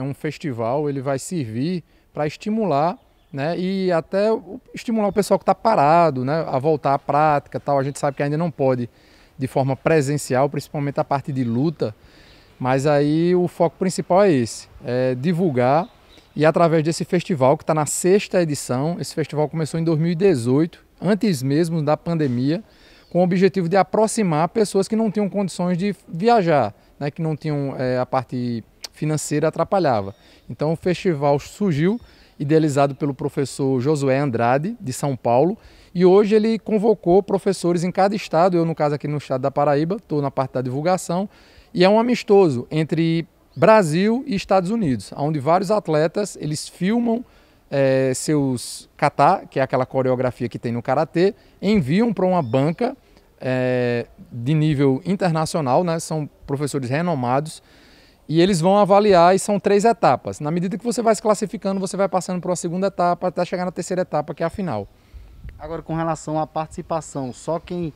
é um festival, ele vai servir para estimular né, e até estimular o pessoal que está parado né, a voltar à prática. tal. A gente sabe que ainda não pode de forma presencial, principalmente a parte de luta, mas aí o foco principal é esse: é divulgar e através desse festival, que está na sexta edição, esse festival começou em 2018, antes mesmo da pandemia, com o objetivo de aproximar pessoas que não tinham condições de viajar, né, que não tinham é, a parte financeira atrapalhava. Então o festival surgiu, idealizado pelo professor Josué Andrade, de São Paulo, e hoje ele convocou professores em cada estado, eu no caso aqui no estado da Paraíba, estou na parte da divulgação, e é um amistoso entre Brasil e Estados Unidos, onde vários atletas eles filmam é, seus kata, que é aquela coreografia que tem no karatê, enviam para uma banca é, de nível internacional, né? são professores renomados, e eles vão avaliar e são três etapas. Na medida que você vai se classificando, você vai passando para a segunda etapa até chegar na terceira etapa, que é a final. Agora, com relação à participação, só quem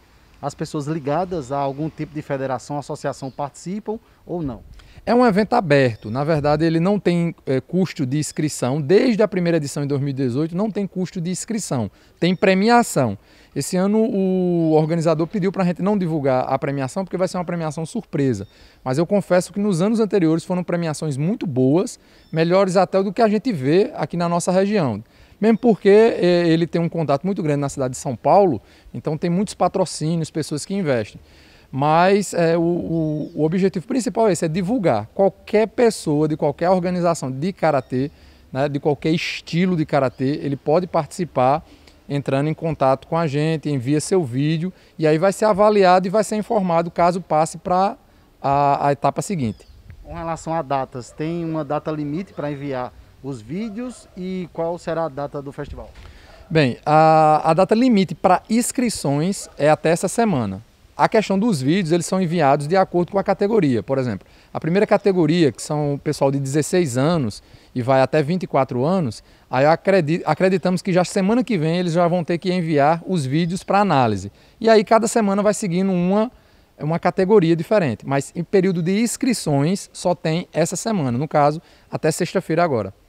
as pessoas ligadas a algum tipo de federação, associação participam ou não? É um evento aberto. Na verdade, ele não tem é, custo de inscrição. Desde a primeira edição em 2018, não tem custo de inscrição. Tem premiação. Esse ano, o organizador pediu para a gente não divulgar a premiação, porque vai ser uma premiação surpresa. Mas eu confesso que nos anos anteriores foram premiações muito boas, melhores até do que a gente vê aqui na nossa região. Mesmo porque é, ele tem um contato muito grande na cidade de São Paulo, então tem muitos patrocínios, pessoas que investem. Mas é, o, o, o, objetivo principal é esse, é divulgar. Qualquer pessoa de qualquer organização de karatê, né, de qualquer estilo de karatê, ele pode participar entrando em contato com a gente, envia seu vídeo e aí vai ser avaliado e vai ser informado caso passe para a, a etapa seguinte. Com relação a datas, tem uma data limite para enviar os vídeos e qual será a data do festival? Bem, a, a data limite para inscrições é até essa semana. A questão dos vídeos, eles são enviados de acordo com a categoria. Por exemplo, a primeira categoria, que são o pessoal de 16 anos e vai até 24 anos, aí acreditamos que já semana que vem eles já vão ter que enviar os vídeos para análise. E aí cada semana vai seguindo uma, uma categoria diferente. Mas em período de inscrições só tem essa semana, no caso, até sexta-feira agora.